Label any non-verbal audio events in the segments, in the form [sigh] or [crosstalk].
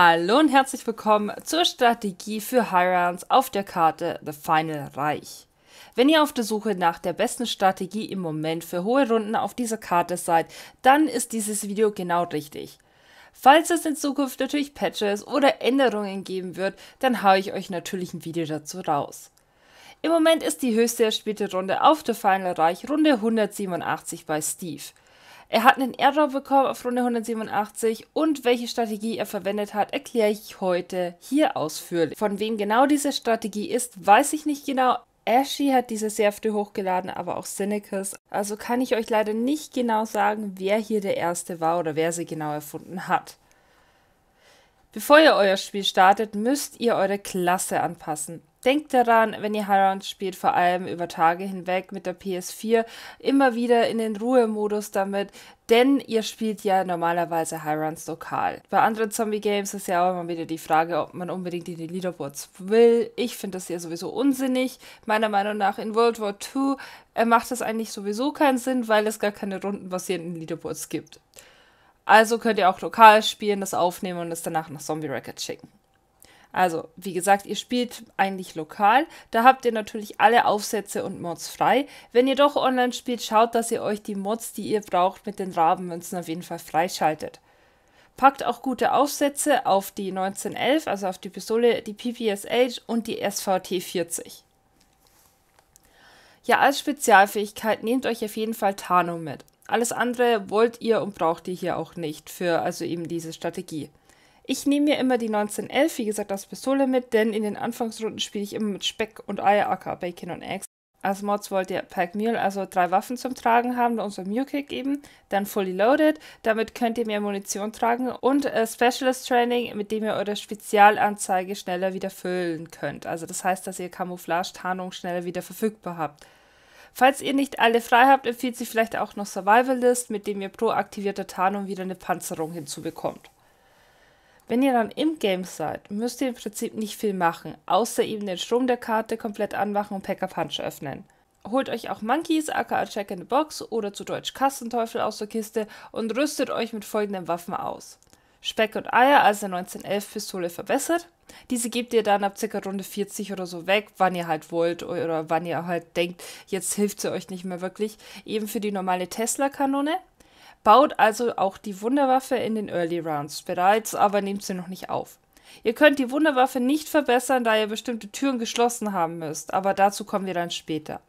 Hallo und herzlich willkommen zur Strategie für Hirons auf der Karte The Final Reich. Wenn ihr auf der Suche nach der besten Strategie im Moment für hohe Runden auf dieser Karte seid, dann ist dieses Video genau richtig. Falls es in Zukunft natürlich Patches oder Änderungen geben wird, dann haue ich euch natürlich ein Video dazu raus. Im Moment ist die höchste erspielte Runde auf The Final Reich Runde 187 bei Steve. Er hat einen Airdrop bekommen auf Runde 187 und welche Strategie er verwendet hat, erkläre ich heute hier ausführlich. Von wem genau diese Strategie ist, weiß ich nicht genau. Ashy hat diese sehr früh hochgeladen, aber auch Cynicus. Also kann ich euch leider nicht genau sagen, wer hier der Erste war oder wer sie genau erfunden hat. Bevor ihr euer Spiel startet, müsst ihr eure Klasse anpassen. Denkt daran, wenn ihr Highround spielt, vor allem über Tage hinweg mit der PS4, immer wieder in den Ruhemodus damit, denn ihr spielt ja normalerweise Highruns lokal. Bei anderen Zombie-Games ist ja auch immer wieder die Frage, ob man unbedingt in die Leaderboards will. Ich finde das ja sowieso unsinnig. Meiner Meinung nach in World War II äh, macht das eigentlich sowieso keinen Sinn, weil es gar keine rundenbasierenden Leaderboards gibt. Also könnt ihr auch lokal spielen, das aufnehmen und es danach nach Zombie Records schicken. Also, wie gesagt, ihr spielt eigentlich lokal. Da habt ihr natürlich alle Aufsätze und Mods frei. Wenn ihr doch online spielt, schaut, dass ihr euch die Mods, die ihr braucht, mit den Rabenmünzen auf jeden Fall freischaltet. Packt auch gute Aufsätze auf die 1911, also auf die Pistole, die PPSH und die SVT 40. Ja, als Spezialfähigkeit nehmt euch auf jeden Fall Tarnung mit. Alles andere wollt ihr und braucht ihr hier auch nicht für also eben diese Strategie. Ich nehme mir immer die 1911, wie gesagt, als Pistole mit, denn in den Anfangsrunden spiele ich immer mit Speck und Eier, aka Bacon und Eggs. Als Mods wollt ihr Pack Mule, also drei Waffen zum Tragen haben, unser Mule Kick eben, dann Fully Loaded, damit könnt ihr mehr Munition tragen und äh, Specialist Training, mit dem ihr eure Spezialanzeige schneller wieder füllen könnt. Also das heißt, dass ihr Camouflage, Tarnung schneller wieder verfügbar habt. Falls ihr nicht alle frei habt, empfiehlt sich vielleicht auch noch Survivalist, mit dem ihr pro aktivierter Tarnung wieder eine Panzerung hinzubekommt. Wenn ihr dann im Game seid, müsst ihr im Prinzip nicht viel machen, außer eben den Strom der Karte komplett anmachen und Packer Punch öffnen. Holt euch auch Monkeys, aka Check in the Box oder zu Deutsch Kassenteufel aus der Kiste und rüstet euch mit folgenden Waffen aus. Speck und Eier, also 1911 Pistole verbessert. Diese gebt ihr dann ab ca. Runde 40 oder so weg, wann ihr halt wollt oder wann ihr halt denkt, jetzt hilft sie euch nicht mehr wirklich. Eben für die normale Tesla-Kanone baut also auch die Wunderwaffe in den Early Rounds bereits, aber nehmt sie noch nicht auf. Ihr könnt die Wunderwaffe nicht verbessern, da ihr bestimmte Türen geschlossen haben müsst, aber dazu kommen wir dann später.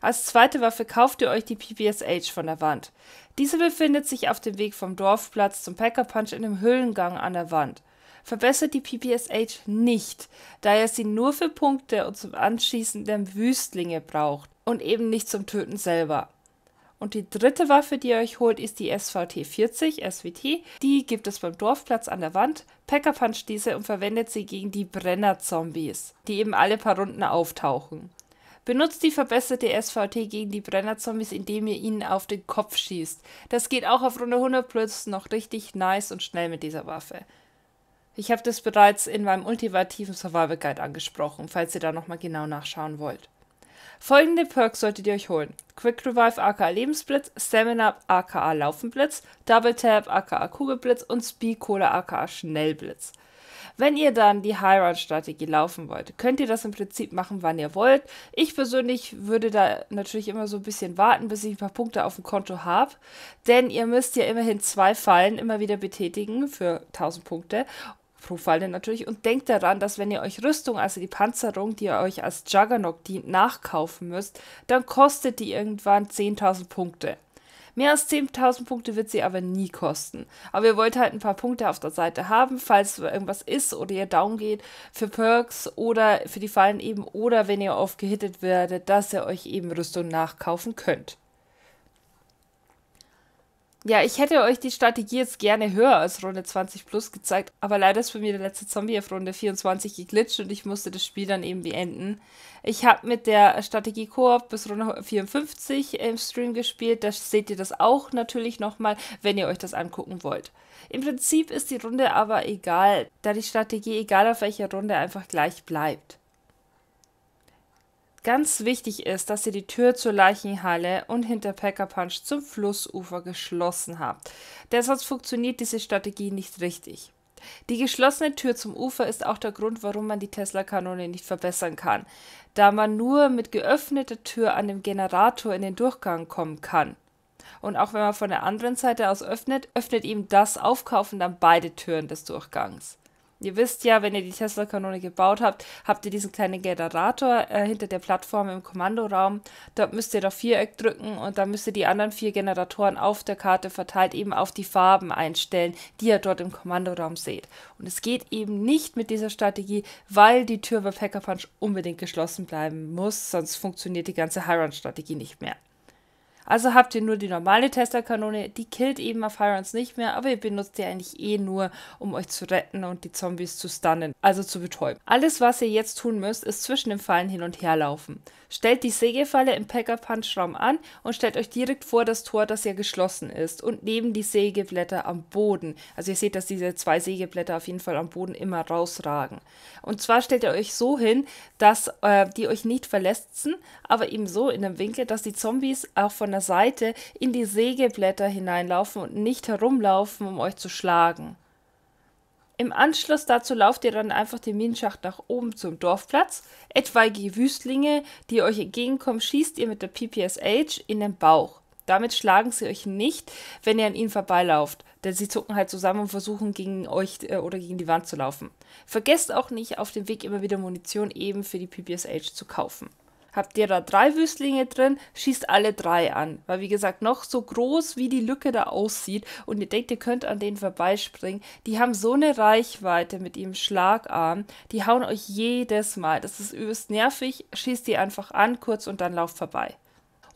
Als zweite Waffe kauft ihr euch die PBSH von der Wand. Diese befindet sich auf dem Weg vom Dorfplatz zum Packer Punch in dem Hüllengang an der Wand. Verbessert die PBSH nicht, da ihr sie nur für Punkte und zum Anschießen der Wüstlinge braucht und eben nicht zum Töten selber. Und die dritte Waffe, die ihr euch holt, ist die SVT-40 SWT. Die gibt es beim Dorfplatz an der Wand, Packerpunch diese und verwendet sie gegen die Brenner-Zombies, die eben alle paar Runden auftauchen. Benutzt die verbesserte SVT gegen die Brennerzombies, indem ihr ihnen auf den Kopf schießt. Das geht auch auf Runde 100 plus noch richtig nice und schnell mit dieser Waffe. Ich habe das bereits in meinem ultimativen Survival Guide angesprochen, falls ihr da nochmal genau nachschauen wollt. Folgende Perks solltet ihr euch holen. Quick Revive aka Lebensblitz, Stamina Up aka Laufenblitz, Double Tap aka Kugelblitz und Speed Cola aka Schnellblitz. Wenn ihr dann die High Run Strategie laufen wollt, könnt ihr das im Prinzip machen, wann ihr wollt. Ich persönlich würde da natürlich immer so ein bisschen warten, bis ich ein paar Punkte auf dem Konto habe, denn ihr müsst ja immerhin zwei Fallen immer wieder betätigen für 1000 Punkte pro Falle natürlich. Und denkt daran, dass wenn ihr euch Rüstung, also die Panzerung, die ihr euch als Juggernaut dient, nachkaufen müsst, dann kostet die irgendwann 10.000 Punkte. Mehr als 10.000 Punkte wird sie aber nie kosten. Aber ihr wollt halt ein paar Punkte auf der Seite haben, falls irgendwas ist oder ihr down geht, für Perks oder für die Fallen eben oder wenn ihr oft gehittet werdet, dass ihr euch eben Rüstung nachkaufen könnt. Ja, ich hätte euch die Strategie jetzt gerne höher als Runde 20 plus gezeigt, aber leider ist bei mir der letzte Zombie auf Runde 24 geglitscht und ich musste das Spiel dann eben beenden. Ich habe mit der Strategie Koop bis Runde 54 im Stream gespielt, da seht ihr das auch natürlich nochmal, wenn ihr euch das angucken wollt. Im Prinzip ist die Runde aber egal, da die Strategie egal auf welcher Runde einfach gleich bleibt. Ganz wichtig ist, dass ihr die Tür zur Leichenhalle und hinter Packer Punch zum Flussufer geschlossen habt, denn sonst funktioniert diese Strategie nicht richtig. Die geschlossene Tür zum Ufer ist auch der Grund, warum man die Tesla-Kanone nicht verbessern kann, da man nur mit geöffneter Tür an dem Generator in den Durchgang kommen kann. Und auch wenn man von der anderen Seite aus öffnet, öffnet ihm das Aufkaufen dann beide Türen des Durchgangs. Ihr wisst ja, wenn ihr die Tesla-Kanone gebaut habt, habt ihr diesen kleinen Generator äh, hinter der Plattform im Kommandoraum. Dort müsst ihr doch Viereck drücken und dann müsst ihr die anderen vier Generatoren auf der Karte verteilt eben auf die Farben einstellen, die ihr dort im Kommandoraum seht. Und es geht eben nicht mit dieser Strategie, weil die Tür bei Packer Punch unbedingt geschlossen bleiben muss, sonst funktioniert die ganze high run strategie nicht mehr. Also habt ihr nur die normale Testerkanone, die killt eben auf Hirons nicht mehr, aber ihr benutzt die eigentlich eh nur, um euch zu retten und die Zombies zu stunnen, also zu betäuben. Alles, was ihr jetzt tun müsst, ist zwischen den Fallen hin und her laufen. Stellt die Sägefalle im Packer-Punch-Raum an und stellt euch direkt vor das Tor, das ja geschlossen ist und neben die Sägeblätter am Boden. Also ihr seht, dass diese zwei Sägeblätter auf jeden Fall am Boden immer rausragen. Und zwar stellt ihr euch so hin, dass äh, die euch nicht verletzen, aber eben so in einem Winkel, dass die Zombies auch von der einer Seite in die Sägeblätter hineinlaufen und nicht herumlaufen, um euch zu schlagen. Im Anschluss dazu lauft ihr dann einfach den Minenschacht nach oben zum Dorfplatz. Etwaige Wüstlinge, die euch entgegenkommen, schießt ihr mit der PPSH in den Bauch. Damit schlagen sie euch nicht, wenn ihr an ihnen vorbeilauft, denn sie zucken halt zusammen und versuchen gegen euch äh, oder gegen die Wand zu laufen. Vergesst auch nicht, auf dem Weg immer wieder Munition eben für die PPSH zu kaufen habt ihr da drei Wüstlinge drin, schießt alle drei an. Weil wie gesagt, noch so groß wie die Lücke da aussieht und ihr denkt, ihr könnt an denen vorbeispringen, die haben so eine Reichweite mit ihrem Schlagarm, die hauen euch jedes Mal. Das ist übelst nervig, schießt die einfach an kurz und dann lauft vorbei.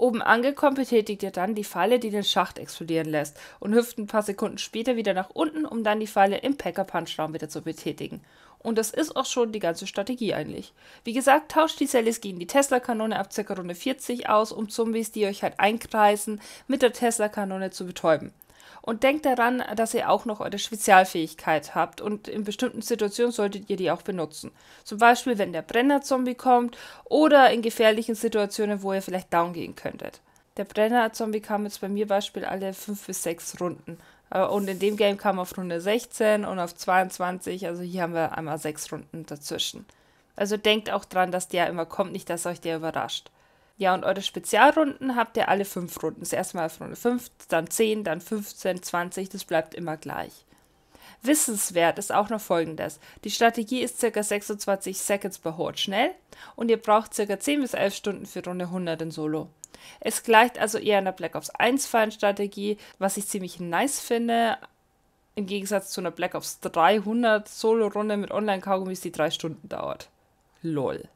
Oben angekommen betätigt er dann die Falle, die den Schacht explodieren lässt und hüpft ein paar Sekunden später wieder nach unten, um dann die Falle im Packer-Punch-Raum wieder zu betätigen. Und das ist auch schon die ganze Strategie eigentlich. Wie gesagt, tauscht die Celis gegen die Tesla-Kanone ab ca. Runde 40 aus, um Zombies, die euch halt einkreisen, mit der Tesla-Kanone zu betäuben. Und denkt daran, dass ihr auch noch eure Spezialfähigkeit habt und in bestimmten Situationen solltet ihr die auch benutzen. Zum Beispiel, wenn der Brenner-Zombie kommt oder in gefährlichen Situationen, wo ihr vielleicht down gehen könntet. Der Brenner-Zombie kam jetzt bei mir Beispiel alle 5 bis 6 Runden. Äh, und in dem Game kam auf Runde 16 und auf 22, also hier haben wir einmal 6 Runden dazwischen. Also denkt auch dran, dass der immer kommt, nicht dass euch der überrascht. Ja, und eure Spezialrunden habt ihr alle fünf Runden. Das erste Mal auf Runde 5, dann 10, dann 15, 20, das bleibt immer gleich. Wissenswert ist auch noch folgendes. Die Strategie ist ca. 26 Seconds per Horde schnell und ihr braucht ca. 10 bis 11 Stunden für Runde 100 in Solo. Es gleicht also eher einer Black Ops 1 Fallen Strategie, was ich ziemlich nice finde, im Gegensatz zu einer Black Ops 300 Solo-Runde mit Online-Kaugummis, die 3 Stunden dauert. LOL.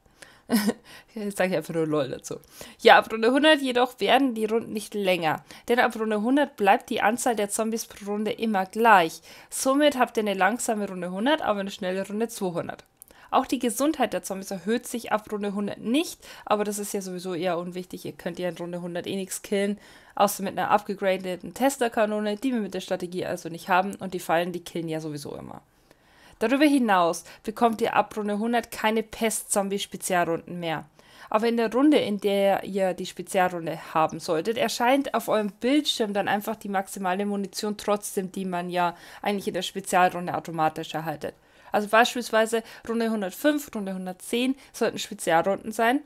[laughs] Jetzt sage ich einfach nur LOL dazu. Ja, ab Runde 100 jedoch werden die Runden nicht länger, denn ab Runde 100 bleibt die Anzahl der Zombies pro Runde immer gleich. Somit habt ihr eine langsame Runde 100, aber eine schnelle Runde 200. Auch die Gesundheit der Zombies erhöht sich ab Runde 100 nicht, aber das ist ja sowieso eher unwichtig. Ihr könnt ja in Runde 100 eh nichts killen, außer mit einer abgegradeten Testerkanone, die wir mit der Strategie also nicht haben und die Fallen, die killen ja sowieso immer. Darüber hinaus bekommt ihr ab Runde 100 keine Pest-Zombie-Spezialrunden mehr. Aber in der Runde, in der ihr die Spezialrunde haben solltet, erscheint auf eurem Bildschirm dann einfach die maximale Munition trotzdem, die man ja eigentlich in der Spezialrunde automatisch erhaltet. Also beispielsweise Runde 105, Runde 110 sollten Spezialrunden sein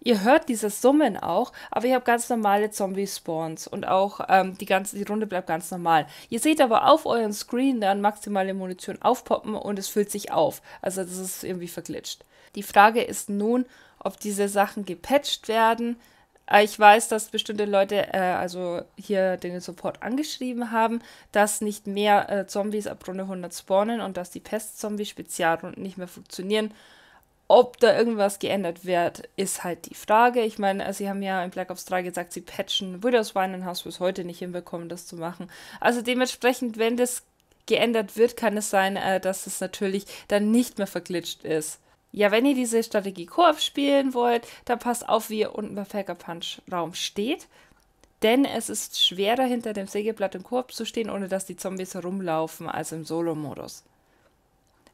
ihr hört dieses Summen auch, aber ich habe ganz normale Zombie-Spawns und auch ähm, die ganze, die Runde bleibt ganz normal. Ihr seht aber auf euren Screen dann maximale Munition aufpoppen und es füllt sich auf. Also das ist irgendwie verglitscht. Die Frage ist nun, ob diese Sachen gepatcht werden. Äh, ich weiß, dass bestimmte Leute, äh, also hier den Support angeschrieben haben, dass nicht mehr äh, Zombies ab Runde 100 spawnen und dass die Pest-Zombie-Spezialrunden nicht mehr funktionieren ob da irgendwas geändert wird, ist halt die Frage. Ich meine, äh, sie haben ja in Black Ops 3 gesagt, sie patchen Widow's Wine und haben es bis heute nicht hinbekommen, das zu machen. Also dementsprechend, wenn das geändert wird, kann es sein, äh, dass es natürlich dann nicht mehr verglitscht ist. Ja, wenn ihr diese Strategie Koop spielen wollt, dann passt auf, wie ihr unten bei Faker Punch Raum steht. Denn es ist schwerer, hinter dem Sägeblatt im Koop zu stehen, ohne dass die Zombies herumlaufen, als im Solo-Modus.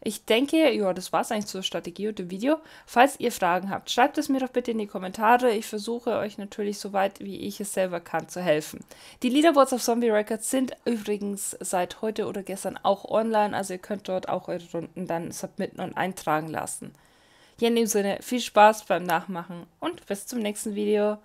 Ich denke, ja, das es eigentlich zur Strategie und dem Video. Falls ihr Fragen habt, schreibt es mir doch bitte in die Kommentare. Ich versuche euch natürlich so weit, wie ich es selber kann, zu helfen. Die Leaderboards auf Zombie Records sind übrigens seit heute oder gestern auch online, also ihr könnt dort auch eure Runden dann submitten und eintragen lassen. Ja, in dem Sinne, viel Spaß beim Nachmachen und bis zum nächsten Video.